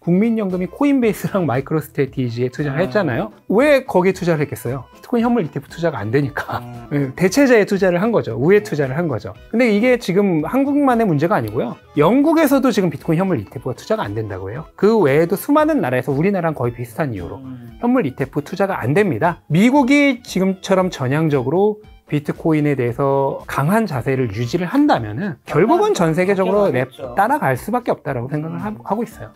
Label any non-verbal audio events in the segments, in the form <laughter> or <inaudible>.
국민연금이 코인베이스랑 마이크로스트레티지에 투자를 음. 했잖아요. 왜 거기에 투자를 했겠어요? 비트코인 현물 ETF 투자가 안 되니까 음. 아. 예, 대체자에 투자를 한 거죠. 우회 투자를 한 거죠. 근데 이게 지금 한국만의 문제가 아니고요. 영국에서도 지금 비트코인 현물 ETF가 투자가 안 된다고 해요. 그 외에도 수많은 나라에서 우리나라랑 거의 비슷한 이유로 음. 현물 ETF 투자가 안 됩니다. 미국이 지금처럼 전향적으로 비트코인에 대해서 강한 자세를 유지를 한다면은 결국은 아, 전 세계적으로 따라갈 수밖에 없다라고 생각을 음. 하고 있어요.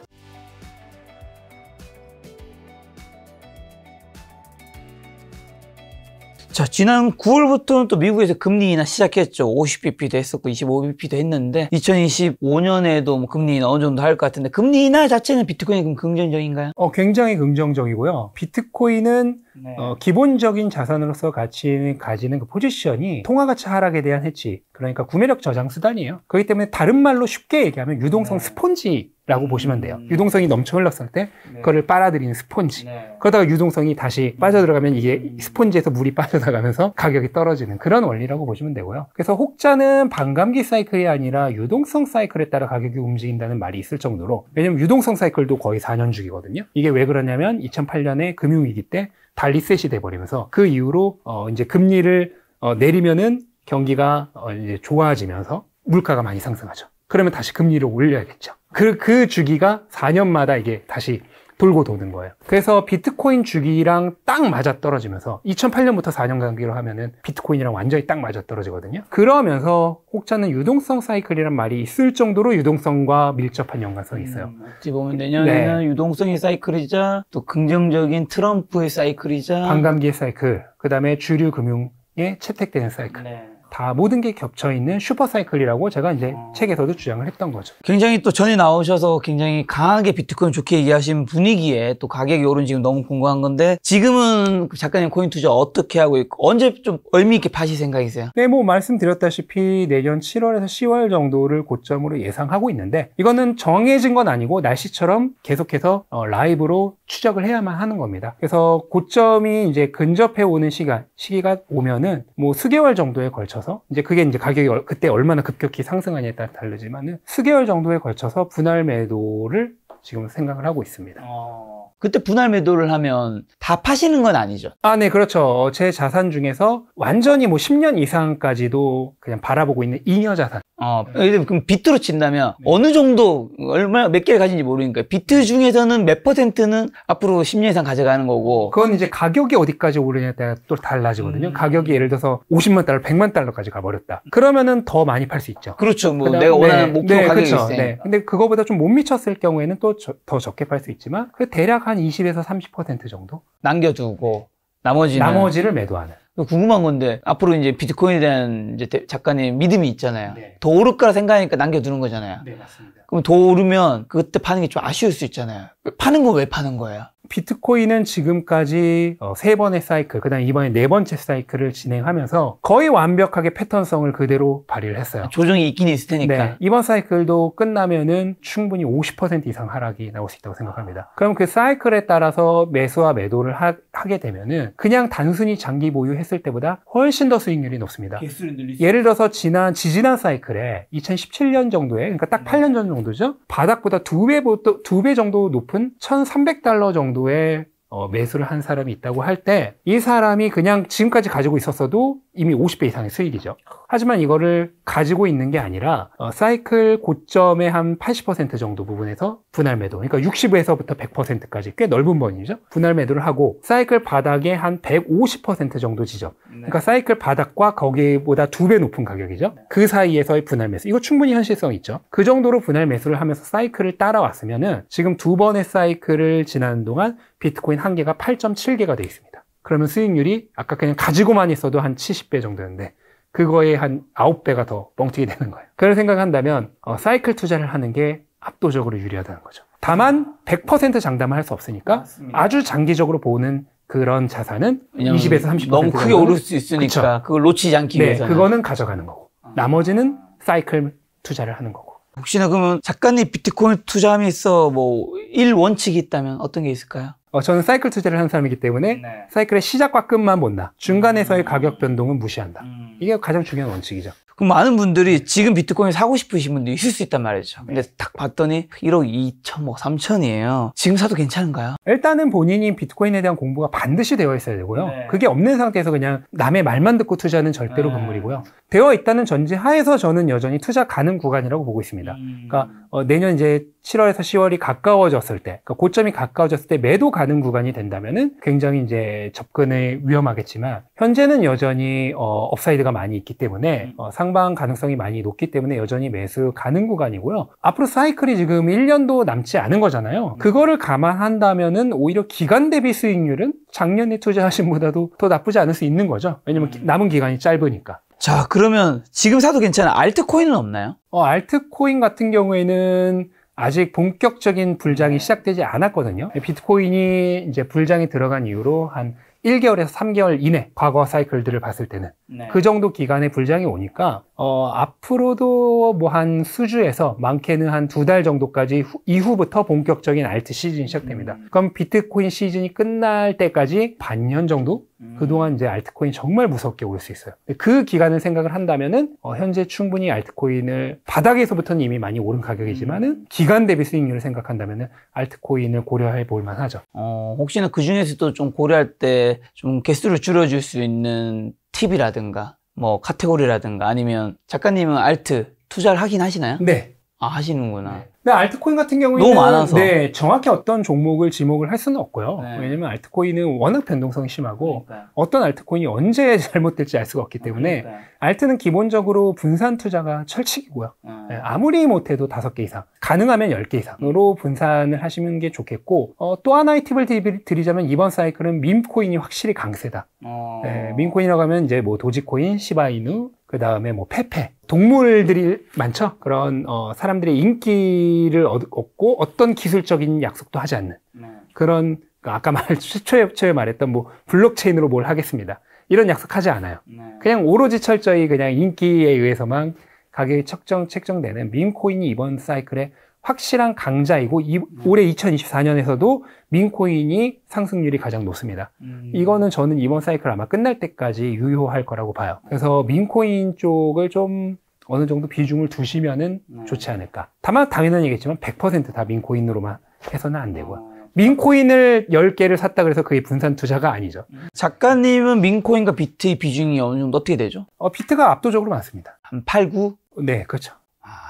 자, 지난 9월부터는 또 미국에서 금리 인하 시작했죠. 50bp도 했었고 25bp도 했는데 2025년에도 뭐 금리 인하 어느 정도 할 것 같은데 금리 인하 자체는 비트코인이 그럼 긍정적인가요? 어, 굉장히 긍정적이고요. 비트코인은 네. 어, 기본적인 자산으로서 가치는 가지는 그 포지션이 통화가치 하락에 대한 해치, 그러니까 구매력 저장 수단이에요. 그렇기 때문에 다른 말로 쉽게 얘기하면 유동성 네. 스폰지 라고 보시면 돼요. 음. 유동성이 넘쳐 흘렀을 때 네. 그거를 빨아들이는 스폰지. 네. 그러다가 유동성이 다시 음. 빠져들어가면 이게 음. 스폰지에서 물이 빠져나가면서 <laughs> 가격이 떨어지는 그런 원리라고 보시면 되고요. 그래서 혹자는 반감기 사이클이 아니라 유동성 사이클에 따라 가격이 움직인다는 말이 있을 정도로 왜냐면 유동성 사이클도 거의 4년 주기거든요. 이게 왜 그러냐면 2008년에 금융위기 때 달리셋이 돼버리면서 그 이후로 어 이제 금리를 어 내리면은 경기가 어 이제 좋아지면서 물가가 많이 상승하죠. 그러면 다시 금리를 올려야겠죠. 그, 그 주기가 4년마다 이게 다시 돌고 도는 거예요. 그래서 비트코인 주기랑 딱 맞아 떨어지면서 2008년부터 4년 간기로 하면은 비트코인이랑 완전히 딱 맞아 떨어지거든요. 그러면서 혹자는 유동성 사이클이란 말이 있을 정도로 유동성과 밀접한 연관성이 음, 있어요. 음, 어찌 보면 내년에는 네. 유동성의 사이클이자 또 긍정적인 트럼프의 사이클이자 반감기의 사이클, 그 다음에 주류 금융에 채택되는 사이클. 네. 다 모든 게 겹쳐 있는 슈퍼사이클이라고 제가 이제 아. 책에서도 주장을 했던 거죠. 굉장히 또 전에 나오셔서 굉장히 강하게 비트코인 좋게 얘기하신 분위기에 또 가격이 오른 지금 너무 궁금한 건데 지금은 그 작가님 코인 투자 어떻게 하고 있고 언제 좀 의미 있게 파실 생각이세요? 네, 뭐 말씀드렸다시피 내년 7월에서 10월 정도를 고점으로 예상하고 있는데 이거는 정해진 건 아니고 날씨처럼 계속해서 어, 라이브로 추적을 해야만 하는 겁니다. 그래서 고점이 이제 근접해 오는 시간, 시기가 오면은 뭐 수개월 정도에 걸쳐서 이제 그게 이제 가격이 그때 얼마나 급격히 상승하냐에 따라 다르지만은 수개월 정도에 걸쳐서 분할 매도를 지금 생각을 하고 있습니다. 어... 그때 분할 매도를 하면 다 파시는 건 아니죠. 아, 네, 그렇죠. 제 자산 중에서 완전히 뭐 10년 이상까지도 그냥 바라보고 있는 잉여 자산. 어, 그럼 비트로 친다면 네. 어느 정도 얼마 몇 개를 가진지 모르니까 비트 네. 중에서는 몇 퍼센트는 앞으로 10년 이상 가져가는 거고. 그건 이제 가격이 어디까지 오르냐에 따라 또 달라지거든요. 음. 가격이 예를 들어서 50만 달러, 100만 달러까지 가버렸다. 그러면은 더 많이 팔 수 있죠. 그렇죠. 뭐 그다음, 내가 원하는 네, 목표 네, 가격이 그렇죠. 있으니까. 네. 근데 그거보다 좀 못 미쳤을 경우에는 또 더 적게 팔 수 있지만 그 대략 한한 20에서 30% 정도 남겨두고 네. 나머지는 나머지를 매도하는. 궁금한 건데 앞으로 이제 비트코인에 대한 이제 작가님 믿음이 있잖아요. 네. 더 오를 거라 생각하니까 남겨두는 거잖아요. 네 맞습니다. 그럼 더 오르면 그때 파는 게 좀 아쉬울 수 있잖아요. 파는 건 왜 파는 거예요? 비트코인은 지금까지 어, 세 번의 사이클, 그 다음에 이번에 네 번째 사이클을 진행하면서 거의 완벽하게 패턴성을 그대로 발휘를 했어요. 조정이 있긴 있을 네, 테니까. 네, 이번 사이클도 끝나면은 충분히 50% 이상 하락이 나올 수 있다고 생각합니다. 그럼 그 사이클에 따라서 매수와 매도를 하, 게 되면은 그냥 단순히 장기 보유했을 때보다 훨씬 더 수익률이 높습니다. 예를 들어서 지난, 지지난 사이클에 2017년 정도에, 그러니까 딱 8년 전 정도죠. 바닥보다 두배 정도 높은 1,300달러 정도의 어, 매수를 한 사람이 있다고 할 때 이 사람이 그냥 지금까지 가지고 있었어도 이미 50배 이상의 수익이죠. 하지만 이거를 가지고 있는 게 아니라 어, 사이클 고점의 한 80% 정도 부분에서 분할 매도 그러니까 60에서부터 100%까지 꽤 넓은 범위죠. 분할 매도를 하고 사이클 바닥의 한150% 정도 지점 네. 그러니까 사이클 바닥과 거기보다 두 배 높은 가격이죠. 네. 그 사이에서의 분할 매수 이거 충분히 현실성 있죠. 그 정도로 분할 매수를 하면서 사이클을 따라왔으면은 지금 두 번의 사이클을 지나는 동안 비트코인 한 개가 8.7개가 돼 있습니다. 그러면 수익률이 아까 그냥 가지고만 있어도 한 70배 정도였는데 그거에 한 9배가 더 뻥튀기 되는 거예요. 그걸 생각한다면 어, 사이클 투자를 하는 게 압도적으로 유리하다는 거죠. 다만 100% 장담을 할 수 없으니까 맞습니다. 아주 장기적으로 보는 그런 자산은 20에서 30% 너무 크게 오를 수 있으니까 그쵸? 그걸 놓치지 않기 네, 위해서 그거는 가져가는 거고 아. 나머지는 사이클 투자를 하는 거고 혹시나 그러면 작가님 비트코인 투자함에 있어 뭐 일원칙이 있다면 어떤 게 있을까요? 어, 저는 사이클 투자를 하는 사람이기 때문에 네. 사이클의 시작과 끝만 본다. 중간에서의 음. 가격 변동은 무시한다. 음. 이게 가장 중요한 원칙이죠. 그럼 많은 분들이 지금 비트코인 사고 싶으신 분들이 있을 수 있단 말이죠. 근데 딱 봤더니 1억 2천, 뭐 3천이에요. 지금 사도 괜찮은가요? 일단은 본인이 비트코인에 대한 공부가 반드시 되어 있어야 되고요. 네. 그게 없는 상태에서 그냥 남의 말만 듣고 투자는 절대로 네. 건물이고요. 되어 있다는 전제 하에서 저는 여전히 투자 가능 구간이라고 보고 있습니다. 음. 그러니까 어, 내년 이제 7월에서 10월이 가까워졌을 때, 그러니까 고점이 가까워졌을 때 매도 가능 구간이 된다면은 굉장히 이제 접근에 위험하겠지만 현재는 여전히 어, 업사이드가 많이 있기 때문에 음. 어, 상방 가능성이 많이 높기 때문에 여전히 매수 가능 구간이고요. 앞으로 사이클이 지금 1년도 남지 않은 거잖아요. 음. 그거를 감안한다면은 오히려 기간 대비 수익률은 작년에 투자하신 보다도 더 나쁘지 않을 수 있는 거죠. 왜냐면 음. 남은 기간이 짧으니까. 자, 그러면 지금 사도 괜찮아 알트코인은 없나요? 어, 알트코인 같은 경우에는 아직 본격적인 불장이 시작되지 않았거든요. 비트코인이 이제 불장이 들어간 이후로 한 1개월에서 3개월 이내 과거 사이클들을 봤을 때는 네. 그 정도 기간의 불장이 오니까 어, 앞으로도 뭐 한 수주에서 많게는 한 두 달 정도까지 후, 이후부터 본격적인 알트 시즌이 시작됩니다. 음. 그럼 비트코인 시즌이 끝날 때까지 반년 정도 음. 그동안 이제 알트코인 정말 무섭게 오를 수 있어요. 그 기간을 생각을 한다면은 어, 현재 충분히 알트코인을 바닥에서부터는 이미 많이 오른 가격이지만은 음. 기간 대비 수익률을 생각한다면은 알트코인을 고려해 볼 만하죠. 어, 혹시나 그 중에서도 좀 고려할 때 좀 개수를 줄여줄 수 있는 팁이라든가 뭐 카테고리라든가 아니면 작가님은 알트 투자를 하긴 하시나요? 네. 아, 하시는구나. 네. 근데 알트코인 같은 경우에는 너무 많아서. 네, 정확히 어떤 종목을 지목을 할 수는 없고요. 네. 왜냐면 알트코인은 워낙 변동성이 심하고 그러니까요. 어떤 알트코인이 언제 <laughs> 잘못될지 알 수가 없기 때문에 아, 그러니까요. 알트는 기본적으로 분산 투자가 철칙이고요. 음. 네, 아무리 못해도 다섯 개 이상, 가능하면 열개 이상으로 음. 분산을 하시는 게 좋겠고 어, 또 하나의 팁을 드리자면 이번 사이클은 민코인이 확실히 강세다. 어... 네, 민코인이라고 하면 이제 뭐 도지코인, 시바이누, 그 다음에 뭐 페페 동물들이 많죠 그런 어, 사람들의 인기를 얻, 고 어떤 기술적인 약속도 하지 않는 네. 그런 그 아까 말 <laughs> 최초에, 최초에 말했던 뭐 블록체인으로 뭘 하겠습니다 이런 약속하지 않아요 네. 그냥 오로지 철저히 그냥 인기에 의해서만 가격이 책정, 책정되는 민코인이 이번 사이클에 확실한 강자이고 이, 올해 2024년에서도 민코인이 상승률이 가장 높습니다. 음. 이거는 저는 이번 사이클 아마 끝날 때까지 유효할 거라고 봐요. 그래서 민코인 쪽을 좀 어느 정도 비중을 두시면은 네. 좋지 않을까. 다만 당연한 얘기겠지만 100%다 민코인으로만 해서는 안 되고요. 아, 민코인을 10개를 샀다 그래서 그게 분산 투자가 아니죠. 음. 작가님은 민코인과 비트의 비중이 어느 정도 어떻게 되죠? 어, 비트가 압도적으로 많습니다. 한 8, 9? 네, 그렇죠.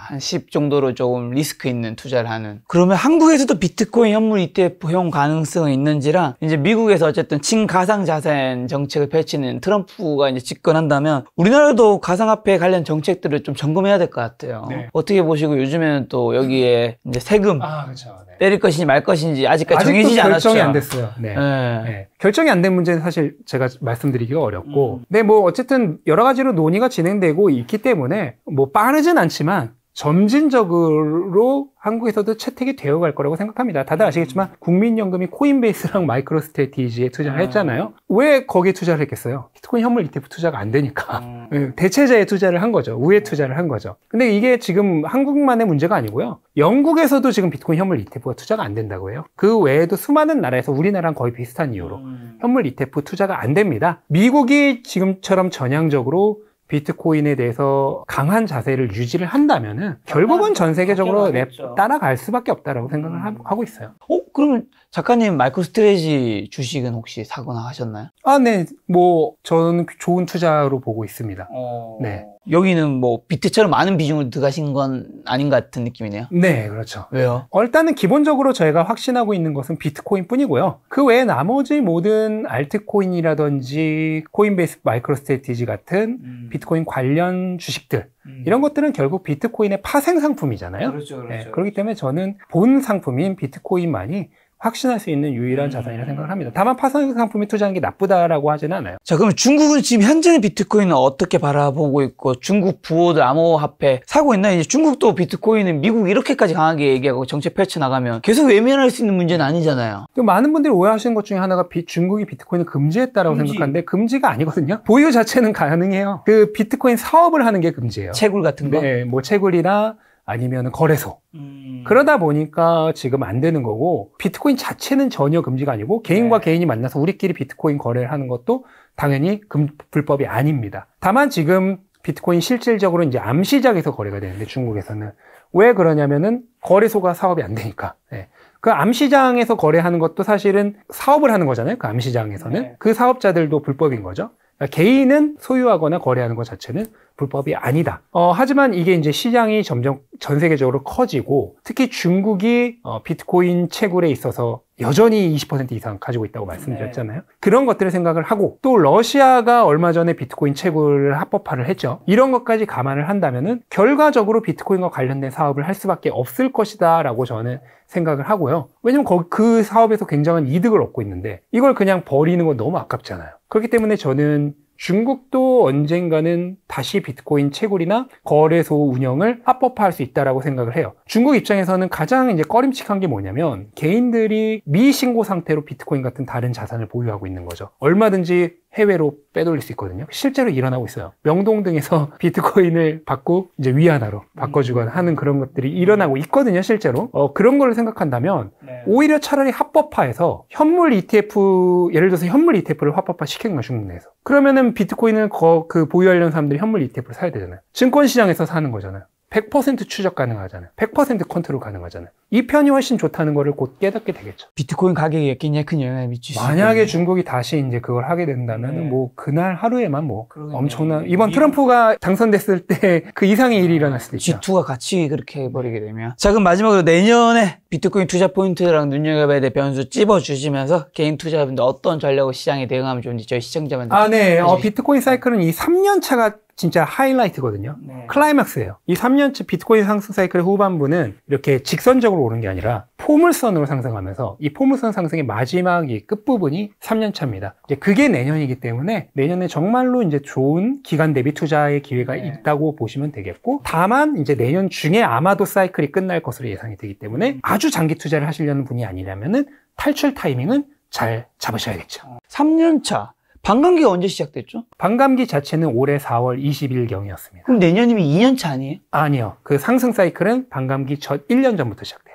한10 정도로 조금 리스크 있는 투자를 하는 그러면 한국에서도 비트코인 현물 ETF 허용 가능성이 있는지라 이제 미국에서 어쨌든 친가상 자산 정책을 펼치는 트럼프가 이제 집권한다면 우리나라도 가상화폐 관련 정책들을 좀 점검해야 될 것 같아요. 네. 어떻게 보시고 요즘에는 또 여기에 이제 세금 아, 그렇죠. 네. 때릴 것인지 말 것인지 아직까지 정해지지 않았죠. 결정이 안 됐어요. 네. 네. 네. 결정이 안 된 문제는 사실 제가 말씀드리기가 어렵고 음. 근데 네, 뭐 어쨌든 여러 가지로 논의가 진행되고 있기 때문에 뭐 빠르진 않지만 점진적으로 한국에서도 채택이 되어 갈 거라고 생각합니다. 다들 아시겠지만 음. 국민연금이 코인베이스랑 마이크로스트레티지에 투자를 아. 했잖아요. 왜 거기에 투자를 했겠어요? 비트코인 현물 ETF 투자가 안 되니까. 아. <laughs> 예, 대체자에 투자를 한 거죠. 우회 투자를 한 거죠. 근데 이게 지금 한국만의 문제가 아니고요. 영국에서도 지금 비트코인 현물 ETF가 투자가 안 된다고 해요. 그 외에도 수많은 나라에서 우리나라랑 거의 비슷한 이유로 음. 현물 ETF 투자가 안 됩니다. 미국이 지금처럼 전향적으로 비트코인에 대해서 강한 자세를 유지를 한다면은 결국은 전 세계적으로 따라갈 수밖에 없다라고 생각을 음. 하고 있어요. 어, 그러면 작가님 마이크로스트레지 주식은 혹시 사거나 하셨나요? 아, 네. 뭐 저는 좋은 투자로 보고 있습니다. 어... 네. 여기는 뭐 비트처럼 많은 비중을 들어가신 건 아닌 것 같은 느낌이네요. 네, 그렇죠. 왜요? 어, 일단은 기본적으로 저희가 확신하고 있는 것은 비트코인 뿐이고요. 그 외에 나머지 모든 알트코인이라든지 코인베이스 마이크로스테티지 같은 음. 비트코인 관련 주식들 음. 이런 것들은 결국 비트코인의 파생 상품이잖아요. 그렇죠, 그렇죠. 네, 그렇죠. 그렇기 때문에 저는 본 상품인 비트코인만이 확신할 수 있는 유일한 음. 자산이라 생각을 합니다. 다만 파생 상품에 투자하는 게 나쁘다라고 하진 않아요. 자, 그러면 중국은 지금 현재는 비트코인을 어떻게 바라보고 있고 중국 부호들 암호화폐 사고 있나? 이제 중국도 비트코인은 미국 이렇게까지 강하게 얘기하고 정책 펼쳐 나가면 계속 외면할 수 있는 문제는 아니잖아요. 많은 분들이 오해하시는 것 중에 하나가 비, 중국이 비트코인을 금지했다라고 금지. 생각하는데 금지가 아니거든요. <laughs> 보유 자체는 가능해요. 그 비트코인 사업을 하는 게 금지예요. 채굴 같은 거? 네, 뭐 채굴이나 아니면 거래소. 음. 그러다 보니까 지금 안 되는 거고 비트코인 자체는 전혀 금지가 아니고 개인과 네. 개인이 만나서 우리끼리 비트코인 거래를 하는 것도 당연히 금, 불법이 아닙니다. 다만 지금 비트코인 실질적으로 이제 암시장에서 거래가 되는데 중국에서는 왜 그러냐면은 거래소가 사업이 안 되니까. 네. 그 암시장에서 거래하는 것도 사실은 사업을 하는 거잖아요. 그 암시장에서는 네. 그 사업자들도 불법인 거죠. 그러니까 개인은 소유하거나 거래하는 것 자체는 불법이 아니다. 어, 하지만 이게 이제 시장이 점점 전 세계적으로 커지고 특히 중국이 어, 비트코인 채굴에 있어서 여전히 20% 이상 가지고 있다고 말씀드렸잖아요. 네. 그런 것들을 생각을 하고 또 러시아가 얼마 전에 비트코인 채굴을 합법화를 했죠. 이런 것까지 감안을 한다면은 결과적으로 비트코인과 관련된 사업을 할 수밖에 없을 것이다라고 저는 생각을 하고요. 왜냐면 그 사업에서 굉장한 이득을 얻고 있는데 이걸 그냥 버리는 건 너무 아깝잖아요. 그렇기 때문에 저는 중국도 언젠가는 다시 비트코인 채굴이나 거래소 운영을 합법화할 수 있다라고 생각을 해요. 중국 입장에서는 가장 이제 꺼림칙한 게 뭐냐면 개인들이 미신고 상태로 비트코인 같은 다른 자산을 보유하고 있는 거죠. 얼마든지 해외로 빼돌릴 수 있거든요. 실제로 일어나고 있어요. 명동 등에서 <laughs> 비트코인을 받고 이제 위안화로 바꿔주거나 음. 하는 그런 것들이 일어나고 있거든요, 실제로. 어, 그런 걸 생각한다면 네. 오히려 차라리 합법화해서 현물 ETF, 예를 들어서 현물 ETF를 합법화 시킨 거 중국 내에서. 그러면은 비트코인을 거, 그 보유하려는 사람들이 현물 ETF를 사야 되잖아요. 증권 시장에서 사는 거잖아요. 100% 추적 가능하잖아요. 100% 컨트롤 가능하잖아요. 이 편이 훨씬 좋다는 거를 곧 깨닫게 되겠죠. 비트코인 가격이 예끼냐 큰 영향을 미치시 만약에 중국이 다시 이제 그걸 하게 된다면 네. 뭐 그날 하루에만 뭐그러겠네 엄청난 네. 이번 트럼프가 당선됐을 때 그 이상의 일이 일어날 수도 있죠. G2가 같이 그렇게 해버리게 되면 자 그럼 마지막으로 내년에 비트코인 투자 포인트랑 눈여겨봐야 될 변수 찝어주시면서 개인 투자자분들 어떤 전략으로 시장에 대응하면 좋은지 저희 시청자분들 아네 어, 비트코인 사이클은 이 3년 차가 진짜 하이라이트거든요. 네. 클라이막스예요. 이 3년치 비트코인 상승 사이클의 후반부는 이렇게 직선적으로 오른 게 아니라 포물선으로 상승하면서 이 포물선 상승의 마지막 이 끝부분이 3년차입니다. 이제 그게 내년이기 때문에 내년에 정말로 이제 좋은 기간 대비 투자의 기회가 네. 있다고 보시면 되겠고 다만 이제 내년 중에 아마도 사이클이 끝날 것으로 예상이 되기 때문에 음. 아주 장기 투자를 하시려는 분이 아니라면은 탈출 타이밍은 잘 잡으셔야겠죠. 3년차 반감기가 언제 시작됐죠? 반감기 자체는 올해 4월 20일경이었습니다. 그럼 내년이면 2년차 아니에요? 아니요. 그 상승 사이클은 반감기 전 1년 전부터 시작돼요.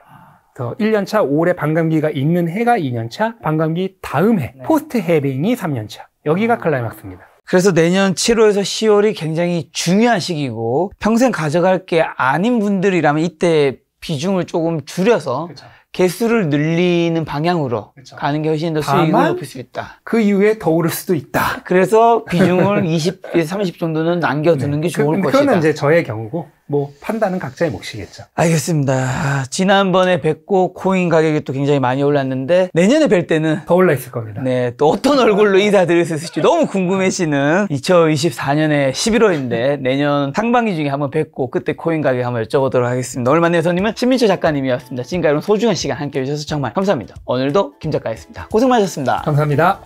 그래서 1년차 올해 반감기가 있는 해가 2년차, 반감기 다음 해, 네. 포스트 해빙이 3년차. 여기가 아. 클라이막스입니다. 그래서 내년 7월에서 10월이 굉장히 중요한 시기고 평생 가져갈 게 아닌 분들이라면 이때 비중을 조금 줄여서 그쵸. 그렇죠. 개수를 늘리는 방향으로 그렇 가는 게 훨씬 더 수익을 높일 수 있다. 그 이후에 더 오를 수도 있다. 그래서 비중을 20, <laughs> 30 정도는 남겨두는 네. 게 좋을 그, 것이다. 그거 이제 저의 경우고 뭐 판단은 각자의 몫이겠죠. 알겠습니다. 아, 지난번에 뵙고 코인 가격이 또 굉장히 많이 올랐는데 내년에 뵐 때는 더 올라 있을 겁니다. 네, 또 어떤 얼굴로 아, 네. 인사드릴 수 있을지 너무 궁금해지는 2024년에 11월인데 내년 상반기 중에 한번 뵙고 그때 코인 가격 한번 여쭤보도록 하겠습니다. 오늘 만난 손님은 신민철 작가님이었습니다. 지금까지 이런 소중한 시간 함께해 주셔서 정말 감사합니다. 오늘도 김 작가였습니다. 고생 많으셨습니다. 감사합니다.